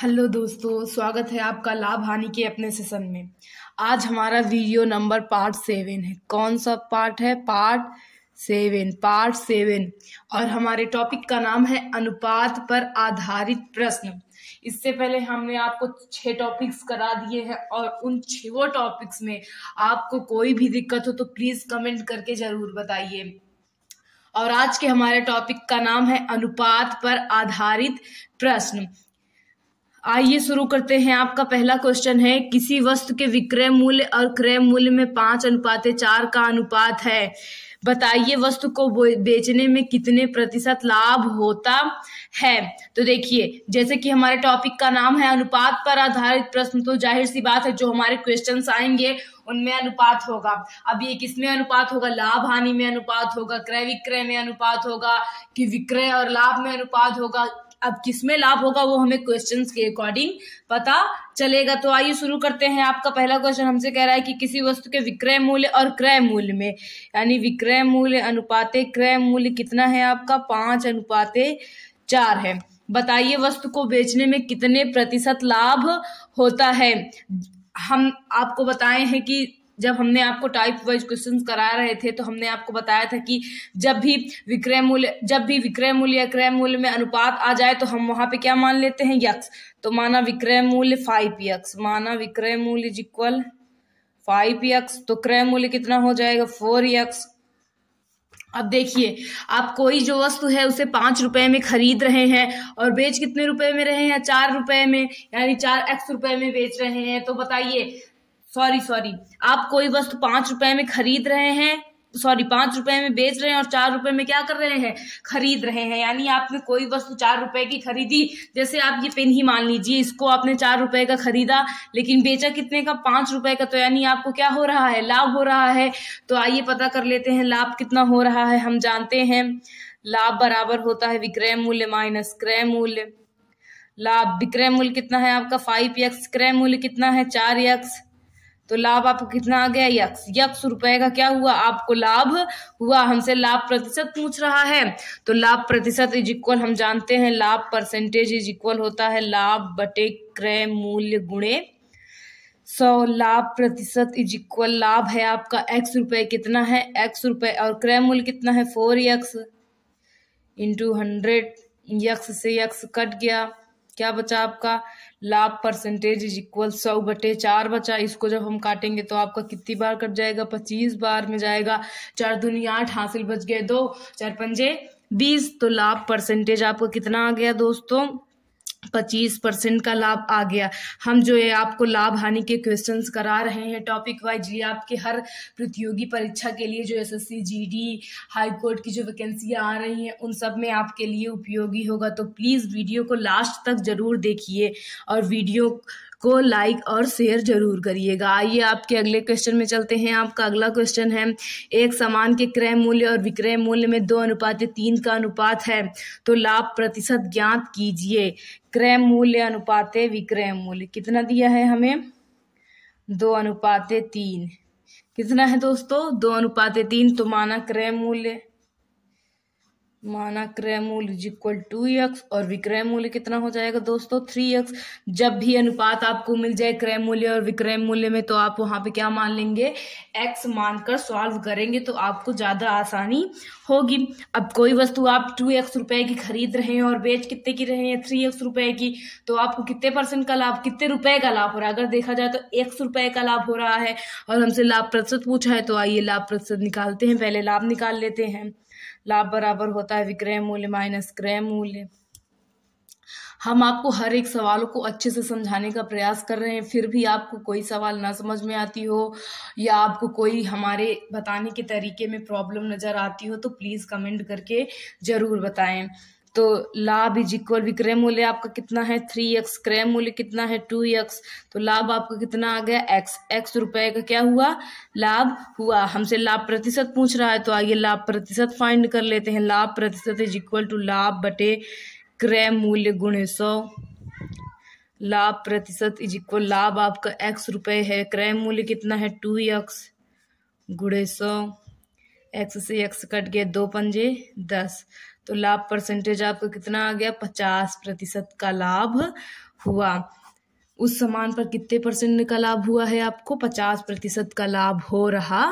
hello दोस्तों स्वागत है आपका लाभ हानि के अपने सेशन में आज हमारा वीडियो नंबर पार्ट सेवन है कौन सा पार्ट है पार्ट सेवन पार्ट सेवन और हमारे टॉपिक का नाम है अनुपात पर आधारित प्रश्न इससे पहले हमने आपको छह टॉपिक्स करा दिए हैं और उन छो टॉपिक्स में आपको कोई भी दिक्कत हो तो प्लीज़ कमेंट करके ज़रूर बताइए और आज के हमारे टॉपिक का नाम है अनुपात पर आधारित प्रश्न आइए शुरू करते हैं आपका पहला क्वेश्चन है किसी वस्तु के विक्रय मूल्य और क्रय मूल्य में पांच अनुपात चार का अनुपात है बताइए वस्तु को बेचने में कितने प्रतिशत लाभ होता है तो देखिए जैसे कि हमारे टॉपिक का नाम है अनुपात पर आधारित प्रश्न तो जाहिर सी बात है जो हमारे क्वेश्चन आएंगे उनमें अनुपात होगा अब ये किसमें अनुपात होगा लाभ हानि में अनुपात होगा क्रय विक्रय में अनुपात होगा कि विक्रय और लाभ में अनुपात होगा अब किसमें लाभ होगा वो हमें क्वेश्चन के अकॉर्डिंग पता चलेगा तो आइए शुरू करते हैं आपका पहला क्वेश्चन हमसे कह रहा है कि किसी वस्तु के विक्रय मूल्य और क्रय मूल्य में यानी विक्रय मूल्य अनुपाते क्रय मूल्य कितना है आपका पांच अनुपाते चार है बताइए वस्तु को बेचने में कितने प्रतिशत लाभ होता है हम आपको बताए हैं कि जब हमने आपको टाइप वाइज क्वेश्चन करा रहे थे तो हमने आपको बताया था कि जब भी विक्रय मूल्य जब भी विक्रय मूल्य या क्रय मूल्य में अनुपात आ जाए तो हम वहां पे क्या मान लेते हैं यक्स तो माना विक्रय मूल्य फाइव यक्स माना विक्रय मूल्य इज इक्वल फाइव यक्स तो क्रय मूल्य कितना हो जाएगा फोर यक्स अब देखिए आप कोई जो वस्तु है उसे पांच रुपए में खरीद रहे हैं और बेच कितने रुपए में रहे हैं चार रुपए में यानी चार एक्स रुपए में बेच रहे हैं तो बताइए सॉरी सॉरी आप कोई वस्तु पांच रुपए में खरीद रहे हैं सॉरी पांच रुपए में बेच रहे हैं और चार रुपए में क्या कर रहे हैं खरीद रहे हैं यानी आपने कोई वस्तु चार रुपए की खरीदी जैसे आप ये पेन ही मान लीजिए इसको आपने चार रुपए का खरीदा लेकिन बेचा कितने का पांच रुपए का तो यानी आपको क्या हो रहा है लाभ हो रहा है तो आइए पता कर लेते हैं लाभ कितना हो रहा है हम जानते हैं लाभ बराबर होता है विक्रय मूल्य माइनस क्रय मूल्य लाभ विक्रय मूल्य कितना है आपका फाइव एक्स क्रय मूल्य कितना है चार एक्स तो लाभ आपको कितना आ गया यक्स यक्स रुपए का क्या हुआ आपको लाभ हुआ हमसे लाभ प्रतिशत पूछ रहा है तो लाभ प्रतिशत इज इक्वल हम जानते हैं लाभ परसेंटेज इज इक्वल होता है लाभ बटे क्रय मूल्य गुणे सौ लाभ प्रतिशत इज इक्वल लाभ है आपका एक्स रुपये कितना है एक्स रुपये और क्रय मूल्य कितना है four x into hundred x से यक्स कट गया क्या बचा आपका लाभ परसेंटेज इज इक्वल सौ बटे चार बचा इसको जब हम काटेंगे तो आपका कितनी बार कट जाएगा पच्चीस बार में जाएगा चार दुनिया आठ हासिल बच गए दो चार पंजे बीस तो लाभ परसेंटेज आपका कितना आ गया दोस्तों पच्चीस परसेंट का लाभ आ गया हम जो है आपको लाभ हानि के क्वेश्चंस करा रहे हैं टॉपिक वाइज ये आपके हर प्रतियोगी परीक्षा के लिए जो एसएससी जीडी हाई कोर्ट की जो वैकेंसियाँ आ रही हैं उन सब में आपके लिए उपयोगी होगा तो प्लीज़ वीडियो को लास्ट तक ज़रूर देखिए और वीडियो को लाइक और शेयर जरूर करिएगा आइए आपके अगले क्वेश्चन में चलते हैं आपका अगला क्वेश्चन है एक सामान के क्रय मूल्य और विक्रय मूल्य में दो अनुपात तीन का अनुपात है तो लाभ प्रतिशत ज्ञात कीजिए क्रय मूल्य अनुपात विक्रय मूल्य कितना दिया है हमें दो अनुपात तीन कितना है दोस्तों दो अनुपात तीन तो माना क्रय मूल्य माना क्रय मूल्य इज इक्वल टू एक्स और विक्रय मूल्य कितना हो जाएगा दोस्तों थ्री एक्स जब भी अनुपात आपको मिल जाए क्रय मूल्य और विक्रय मूल्य में तो आप वहां पे क्या मान लेंगे एक्स मानकर सॉल्व करेंगे तो आपको ज़्यादा आसानी होगी अब कोई वस्तु आप टू एक्स रुपए की खरीद रहे हैं और बेच कितने की रहे हैं थ्री एक्स रुपए की तो आपको कितने परसेंट का लाभ कितने रुपए का लाभ हो रहा है अगर देखा जाए तो एक्स रुपए का लाभ हो रहा है और हमसे लाभ प्रतिशत पूछा है तो आइए लाभ प्रतिशत निकालते हैं पहले लाभ निकाल लेते हैं लाभ बराबर होता है विक्रय मूल्य माइनस क्रय मूल्य हम आपको हर एक सवाल को अच्छे से समझाने का प्रयास कर रहे हैं फिर भी आपको कोई सवाल ना समझ में आती हो या आपको कोई हमारे बताने के तरीके में प्रॉब्लम नज़र आती हो तो प्लीज़ कमेंट करके ज़रूर बताएं तो लाभ इज इक्वल विक्रय मूल्य आपका कितना है थ्री एक्स क्रय मूल्य कितना है टू एक्स तो लाभ आपका कितना आ गया एक्स एक्स रुपए का क्या हुआ लाभ हुआ हमसे लाभ प्रतिशत पूछ रहा है तो आइए लाभ प्रतिशत फाइंड कर लेते हैं लाभ प्रतिशत इज इक्वल टू लाभ बटे क्रय मूल्य गुण सौ लाभ प्रतिशत इज इक्वल लाभ आपका एक्स रुपये है क्रय मूल्य कितना है टू एक्स गुणे सौ एक्स से एक्स कट गया दो पंजे दस तो लाभ परसेंटेज आपका कितना आ गया पचास प्रतिशत का लाभ हुआ उस सामान पर कितने परसेंट का लाभ हुआ है आपको पचास प्रतिशत का लाभ हो रहा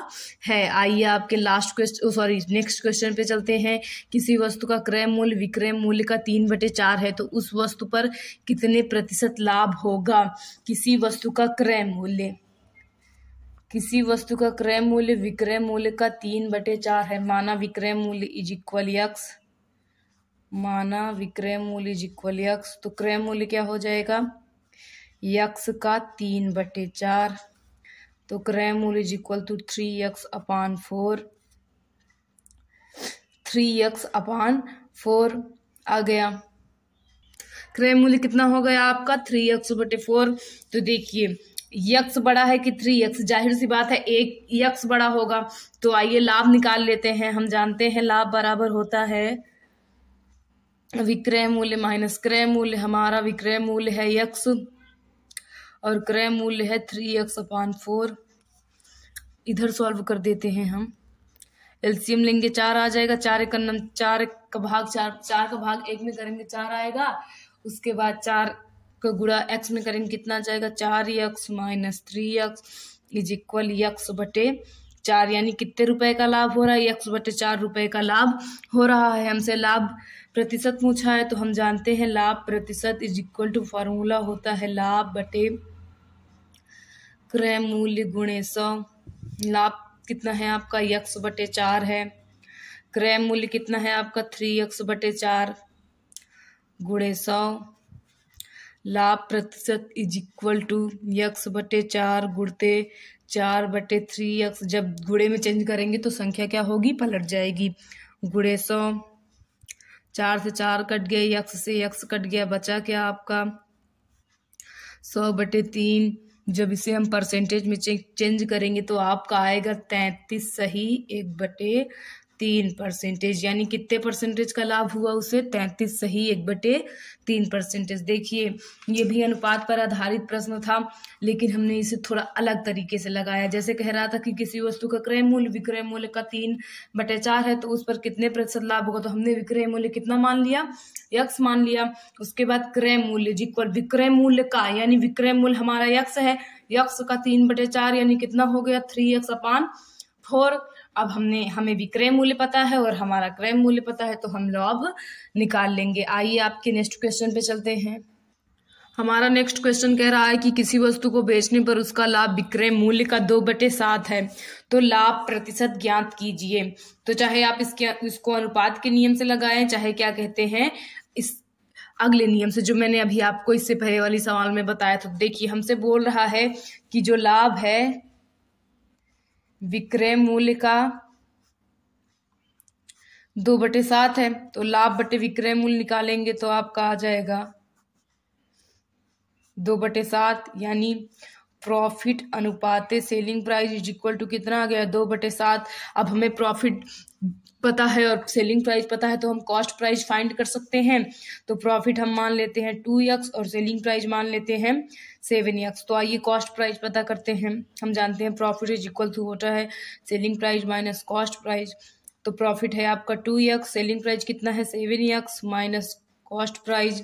है आइए आपके last question sorry next question पे चलते हैं किसी वस्तु का क्रय मूल्य विक्रय मूल्य का तीन बटे चार है तो उस वस्तु पर कितने प्रतिशत लाभ होगा किसी वस्तु का क्रय मूल्य किसी वस्तु का क्रय मूल्य विक्रय मूल्य का तीन बटे चार है माना विक्रय मूल्य इज इक्वल यक्स माना विक्रय मूल्य इज इक्वल यक्स तो क्रय मूल्य क्या हो जाएगा यक्स का तीन बटे चार तो क्रय मूल्य is equal to three x upon four three x upon four आ गया क्रय मूल्य कितना हो गया आपका थ्री यक्स बटे फोर तो देखिए यक्स बड़ा है कि थ्री यक्स जाहिर सी बात है एक यक्स बड़ा होगा तो आइए लाभ निकाल लेते हैं हम जानते हैं लाभ बराबर होता है विक्रय मूल्य माइनस क्रय मूल्य हमारा विक्रय मूल्य है यक्स और क्रय मूल्य है थ्री एक्स अपान फोर इधर सॉल्व कर देते हैं हम एलसीएम लेंगे चार आ जाएगा चार एक चार का भाग चार चार का भाग एक में करेंगे चार आएगा उसके बाद चार का गुड़ा एक्स में करेंगे कितना जाएगा चार x minus three x is equal x बटे चार यानी कितने रुपए का लाभ हो रहा है एक्स बटे चार रुपए का लाभ हो रहा है हमसे लाभ प्रतिशत पूछा है तो हम जानते हैं लाभ प्रतिशत इज इक्वल टू फार्मूला होता है लाभ बटे क्रय मूल्य गुणे सौ लाभ कितना है आपका यक्स बटे चार है क्रय मूल्य कितना है आपका थ्री यक्स बटे चार गुणे सौ लाभ प्रतिशत इज इक्वल टू यक्स बटे चार गुणते चार बटे थ्री एक्स जब गुड़े में चेंज करेंगे तो संख्या क्या होगी पलट जाएगी गुड़े सौ चार से चार कट गए यक्स से यक्स कट गया बचा क्या आपका सौ बटे तीन जब इसे हम परसेंटेज में चेंज करेंगे तो आपका आएगा तैंतीस सही एक बटे तीन परसेंटेज यानी कितने परसेंटेज का लाभ हुआ उसे तैंतीस सही एक बटे तीन परसेंटेज देखिए ये भी अनुपात पर आधारित प्रश्न था लेकिन हमने इसे थोड़ा अलग तरीके से लगाया जैसे कह रहा था कि किसी वस्तु का क्रय मूल्य विक्रय मूल्य का तीन बटे चार है तो उस पर कितने प्रतिशत लाभ होगा तो हमने विक्रय मूल्य कितना मान लिया यक्ष मान लिया उसके बाद क्रय मूल्य जिक्वल विक्रय मूल्य का यानी विक्रय मूल्य हमारा यक्ष है यक्ष का तीन बटे चार यानी कितना हो गया थ्री यक्ष अपान फोर अब हमने हमें विक्रय मूल्य पता है और हमारा क्रय मूल्य पता है तो हम लोग निकाल लेंगे आइए आपके नेक्स्ट क्वेश्चन पे चलते हैं हमारा नेक्स्ट क्वेश्चन कह रहा है कि किसी वस्तु को बेचने पर उसका लाभ विक्रय मूल्य का दो बटे सात है तो लाभ प्रतिशत ज्ञात कीजिए तो चाहे आप इसके इसको अनुपात के नियम से लगाएं चाहे क्या कहते हैं इस अगले नियम से जो मैंने अभी आपको इससे पहले वाली सवाल में बताया था तो देखिए हमसे बोल रहा है कि जो लाभ है विक्रय मूल्य का दो बटे सात है तो लाभ बटे विक्रय मूल्य निकालेंगे तो आपका आ जाएगा दो बटे सात यानी प्रॉफिट अनुपात selling price is equal to कितना आ गया दो बटे सात अब हमें प्रॉफिट पता है और सेलिंग प्राइस पता है तो हम कॉस्ट प्राइस फाइंड कर सकते हैं तो प्रॉफिट हम मान लेते हैं टू यक्स और सेलिंग प्राइस मान लेते हैं सेवन यक्स तो आइए कॉस्ट प्राइस पता करते हैं हम जानते हैं प्रॉफिट इज इक्वल टू होता है selling price minus cost price तो प्रॉफिट है आपका टू यक्स सेलिंग प्राइस कितना है seven x minus cost price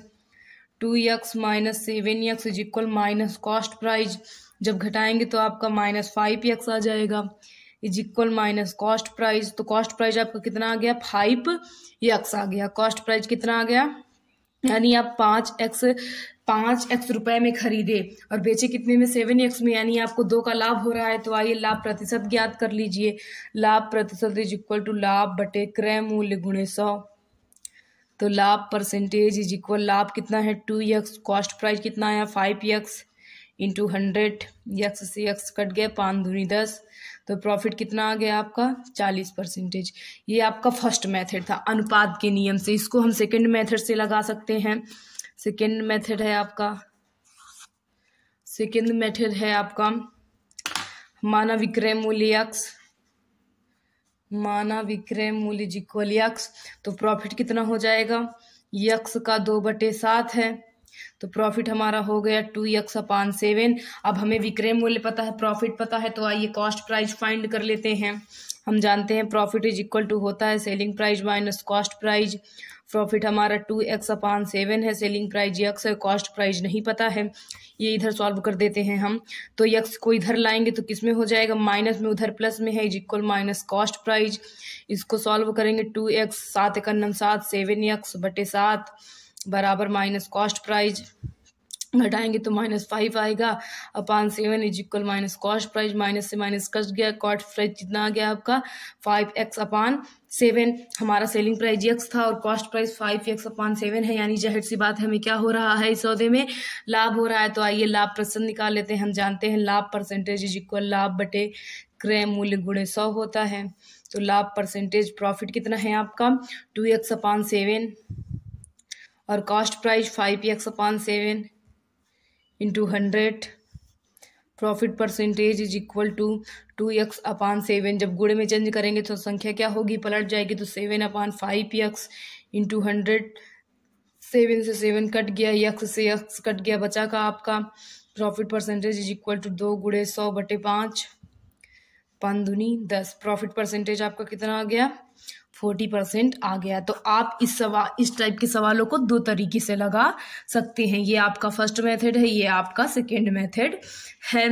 two x minus seven x is equal minus cost price जब घटाएंगे तो आपका माइनस फाइव एक्स आ जाएगा is equal minus cost price तो कॉस्ट प्राइस आपका कितना आ गया फाइव एक्स आ गया कॉस्ट प्राइस कितना आ गया यानी आप पाँच एक्स पाँच एक्स रुपए में खरीदे और बेचे कितने में सेवन एक्स में यानी आपको दो का लाभ हो रहा है तो आइए लाभ प्रतिशत ज्ञात कर लीजिए लाभ प्रतिशत इज इक्वल टू लाभ बटे क्रय मूल्य गुणे सौ तो लाभ परसेंटेज इज इक्वल लाभ कितना है टू एक्स कॉस्ट प्राइस कितना आया five x into hundred x से यक्स कट गया पाँच धुनी दस तो प्रॉफिट कितना आ गया आपका चालीस परसेंटेज ये आपका फर्स्ट मेथड था अनुपात के नियम से इसको हम सेकंड मेथड से लगा सकते हैं सेकंड मेथड है आपका सेकंड मेथड है आपका माना विक्रय मूल्य यक्स माना विक्रय मूल्य जिक्वल यक्स तो प्रॉफिट कितना हो जाएगा यक्स का दो बटे सात है तो प्रॉफिट हमारा हो गया टू यक्स अपान सेवन अब हमें विक्रय मूल्य पता है प्रॉफिट पता है तो आइए कॉस्ट प्राइस फाइंड कर लेते हैं हम जानते हैं प्रॉफिट इज इक्वल टू होता है selling price minus cost price profit हमारा टू एक्स अपान सेवन है सेलिंग प्राइस यक्स है कॉस्ट प्राइस नहीं पता है ये इधर सॉल्व कर देते हैं हम तो यक्स को इधर लाएंगे तो किस में हो जाएगा माइनस में उधर प्लस में है is equal minus cost price इसको सॉल्व करेंगे टू एक्स सात इकन्नम सात सेवन यक्स बटे सात बराबर माइनस कॉस्ट प्राइज घटाएंगे तो माइनस फाइव आएगा upon seven is equal minus cost price minus से माइनस कट गया कॉस्ट प्राइज कितना आ गया आपका फाइव एक्स अपान सेवन हमारा सेलिंग प्राइज एक्स था और cost price five x upon seven है यानी जाहिर सी बात है हमें क्या हो रहा है इस सौदे में लाभ हो रहा है तो आइए लाभ प्रसन्न निकाल लेते हैं हम जानते हैं लाभ परसेंटेज इज इक्वल लाभ बटे क्रय मूल्य गुणे सौ होता है तो लाभ परसेंटेज प्रॉफिट कितना है आपका टू एक्स अपान सेवन और cost price five p x upon seven into hundred profit percentage is equal to two x upon seven जब गुड़े में चेंज करेंगे तो संख्या क्या होगी पलट जाएगी तो seven upon five x into hundred seven से सेवन कट गया यक्स से यक्स कट गया बचा का आपका profit percentage is equal to दो गुड़े सौ बटे पाँच पान दूनी दस प्रॉफिट परसेंटेज आपका कितना आ गया फोर्टी परसेंट आ गया तो आप इस सवा इस टाइप के सवालों को दो तरीके से लगा सकते हैं ये आपका फर्स्ट मेथड है ये आपका सेकेंड मेथड है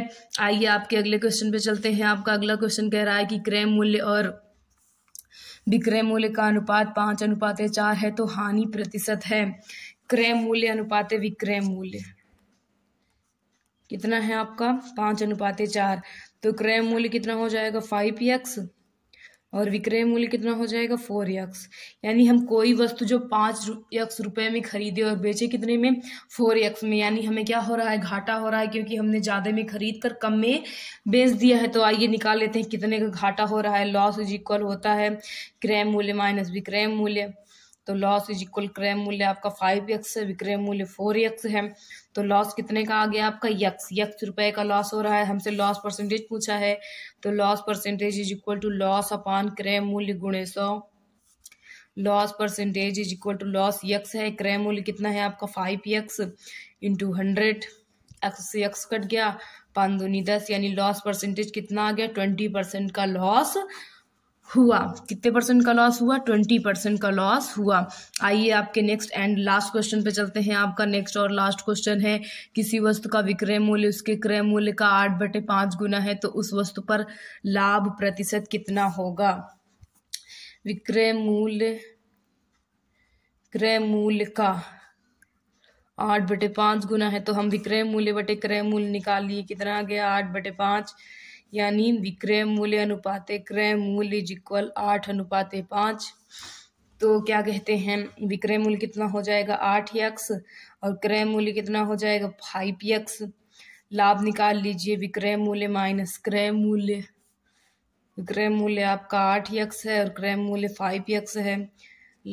आइए आपके अगले क्वेश्चन पे चलते हैं आपका अगला क्वेश्चन कह रहा है कि क्रय मूल्य और विक्रय मूल्य का अनुपात पाँच अनुपात चार है तो हानि प्रतिशत है क्रय मूल्य अनुपात विक्रय मूल्य कितना है आपका पाँच अनुपात चार तो क्रय मूल्य कितना हो जाएगा फाइव एक्स और विक्रय मूल्य कितना हो जाएगा फोर यक्स यानी हम कोई वस्तु जो पाँच यक्स रुपए में खरीदे और बेचे कितने में फोर यक्स में यानी हमें क्या हो रहा है घाटा हो रहा है क्योंकि हमने ज़्यादा में खरीद कर कम में बेच दिया है तो आइए निकाल लेते हैं कितने का घाटा हो रहा है लॉस इज इक्वल होता है क्रय मूल्य माइनस विक्रय मूल्य तो लॉस इज इक्वल क्रय मूल्य आपका फाइव एक्स है विक्रय मूल्य फोर एक्स है तो लॉस कितने का आ गया आपका यक्स यक्स रुपए का लॉस हो रहा है हमसे लॉस परसेंटेज पूछा है तो loss percentage is equal to loss upon क्रय मूल्य गुणे सौ loss percentage is equal to loss x है क्रय मूल्य कितना है आपका five x into hundred x से एक्स कट गया पाँच दूनी दस यानी लॉस परसेंटेज कितना आ गया ट्वेंटी परसेंट का लॉस हुआ कितने परसेंट का लॉस हुआ ट्वेंटी परसेंट का लॉस हुआ आइए आपके नेक्स्ट एंड लास्ट क्वेश्चन पे चलते हैं आपका नेक्स्ट और लास्ट क्वेश्चन है किसी वस्तु का विक्रय मूल्य उसके क्रय मूल्य का आठ बटे पांच गुना है तो उस वस्तु पर लाभ प्रतिशत कितना होगा विक्रय मूल्य क्रय मूल्य का आठ बटे पांच गुना है तो हम विक्रय मूल्य बटे क्रय मूल्य निकालिए कितना आ गया आठ बटे पांच यानी विक्रय मूल्य अनुपात क्रय मूल्य इज इक्वल आठ अनुपात पाँच तो क्या कहते हैं विक्रय मूल्य कितना हो जाएगा आठ यक्स और क्रय मूल्य कितना हो जाएगा फाइव यक्स लाभ निकाल लीजिए विक्रय मूल्य माइनस क्रय मूल्य विक्रय मूल्य आपका आठ यक्स है और क्रय मूल्य फाइव यक्स है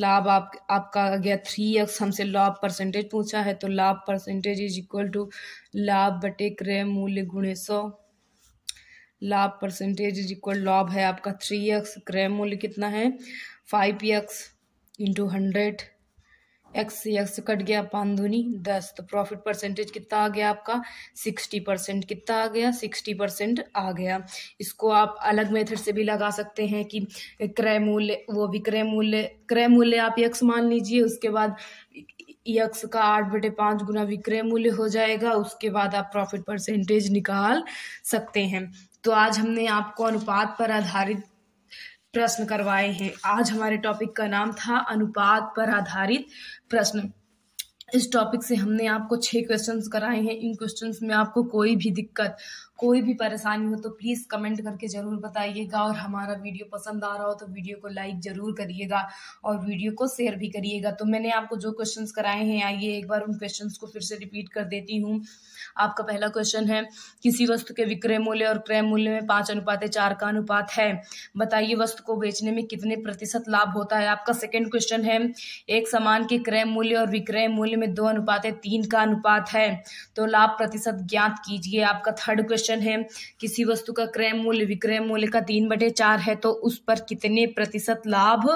लाभ आप आपका आ गया थ्री यक्स हमसे लाभ परसेंटेज पूछा है तो लाभ परसेंटेज इज इक्वल टू लाभ बटे क्रय मूल्य गुणे सौ लाभ परसेंटेज इज इक्वल लाभ है आपका थ्री एक्स क्रय मूल्य कितना है five x into hundred x से एक्स कट गया पान धुनी दस तो प्रॉफिट परसेंटेज कितना आ गया आपका सिक्सटी परसेंट कितना आ गया सिक्सटी परसेंट आ गया इसको आप अलग मेथड से भी लगा सकते हैं कि क्रय मूल्य वो भी क्रय मूल्य क्रय मूल्य आप एक्स मान लीजिए उसके बाद यक्स का आठ बटे पाँच गुना विक्रय मूल्य हो जाएगा उसके बाद आप प्रॉफिट परसेंटेज निकाल सकते हैं तो आज हमने आपको अनुपात पर आधारित प्रश्न करवाए हैं आज हमारे टॉपिक का नाम था अनुपात पर आधारित प्रश्न इस टॉपिक से हमने आपको छह क्वेश्चंस कराए हैं इन क्वेश्चंस में आपको कोई भी दिक्कत कोई भी परेशानी हो तो प्लीज़ कमेंट करके ज़रूर बताइएगा और हमारा वीडियो पसंद आ रहा हो तो वीडियो को लाइक ज़रूर करिएगा और वीडियो को शेयर भी करिएगा तो मैंने आपको जो क्वेश्चन कराए हैं आइए एक बार उन क्वेश्चन को फिर से रिपीट कर देती हूँ आपका पहला क्वेश्चन है किसी वस्तु के विक्रय मूल्य और क्रय मूल्य में पाँच अनुपात चार का अनुपात है बताइए वस्तु को बेचने में कितने प्रतिशत लाभ होता है आपका सेकेंड क्वेश्चन है एक सामान के क्रय मूल्य और विक्रय मूल्य में दो अनुपात तीन का अनुपात है तो लाभ प्रतिशत ज्ञात कीजिए आपका थर्ड क्वेश्चन क्वेश्चन है किसी वस्तु का क्रय मूल्य विक्रय मूल्य का तीन बटे चार है तो उस पर कितने प्रतिशत लाभ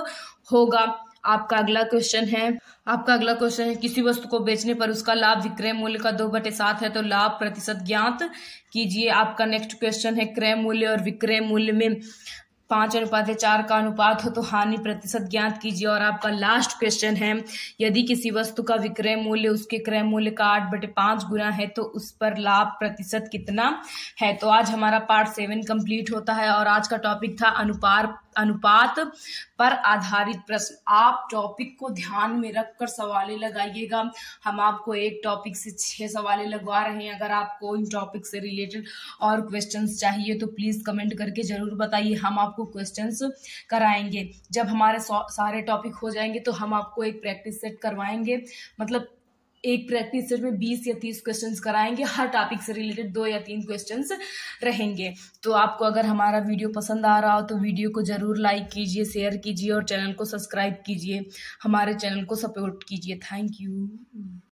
होगा आपका अगला क्वेश्चन है आपका अगला क्वेश्चन है किसी वस्तु को बेचने पर उसका लाभ विक्रय मूल्य का दो बटे सात है तो लाभ प्रतिशत ज्ञात कीजिए आपका नेक्स्ट क्वेश्चन है क्रय मूल्य और विक्रय मूल्य में पाँच अनुपात या चार का अनुपात हो तो हानि प्रतिशत ज्ञात कीजिए और आपका लास्ट क्वेश्चन है यदि किसी वस्तु का विक्रय मूल्य उसके क्रय मूल्य का आठ बटे पांच गुना है तो उस पर लाभ प्रतिशत कितना है तो आज हमारा पार्ट सेवन कंप्लीट होता है और आज का टॉपिक था अनुपात अनुपात पर आधारित प्रश्न आप टॉपिक को ध्यान में रखकर सवाले लगाइएगा हम आपको एक टॉपिक से छह सवाले लगवा रहे हैं अगर आपको इन टॉपिक से रिलेटेड और क्वेश्चंस चाहिए तो प्लीज़ कमेंट करके ज़रूर बताइए हम आपको आपको क्वेश्चन कराएंगे जब हमारे सारे टॉपिक हो जाएंगे तो हम आपको एक प्रैक्टिस सेट करवाएंगे मतलब एक प्रैक्टिस सेट में 20 या 30 क्वेश्चंस कराएंगे हर टॉपिक से रिलेटेड दो या तीन क्वेश्चंस रहेंगे तो आपको अगर हमारा वीडियो पसंद आ रहा हो तो वीडियो को ज़रूर लाइक कीजिए शेयर कीजिए और चैनल को सब्सक्राइब कीजिए हमारे चैनल को सपोर्ट कीजिए थैंक यू